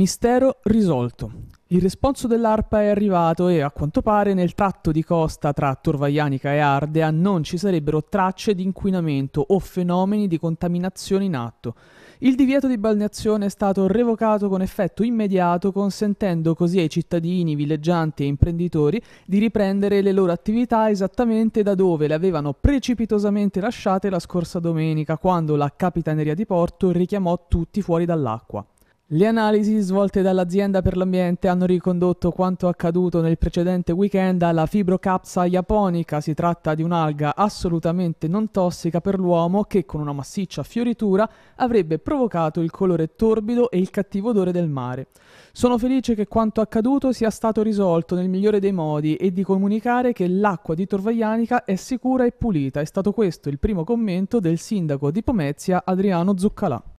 Mistero risolto. Il responso dell'ARPA è arrivato e a quanto pare nel tratto di costa tra Torvaianica e Ardea non ci sarebbero tracce di inquinamento o fenomeni di contaminazione in atto. Il divieto di balneazione è stato revocato con effetto immediato, consentendo così ai cittadini, villeggianti e imprenditori di riprendere le loro attività esattamente da dove le avevano precipitosamente lasciate la scorsa domenica, quando la Capitaneria di Porto richiamò tutti fuori dall'acqua. Le analisi svolte dall'azienda per l'ambiente hanno ricondotto quanto accaduto nel precedente weekend alla fibrocapsa japonica. Si tratta di un'alga assolutamente non tossica per l'uomo che con una massiccia fioritura avrebbe provocato il colore torbido e il cattivo odore del mare. Sono felice che quanto accaduto sia stato risolto nel migliore dei modi e di comunicare che l'acqua di Torvaglianica è sicura e pulita. È stato questo il primo commento del sindaco di Pomezia Adriano Zuccalà.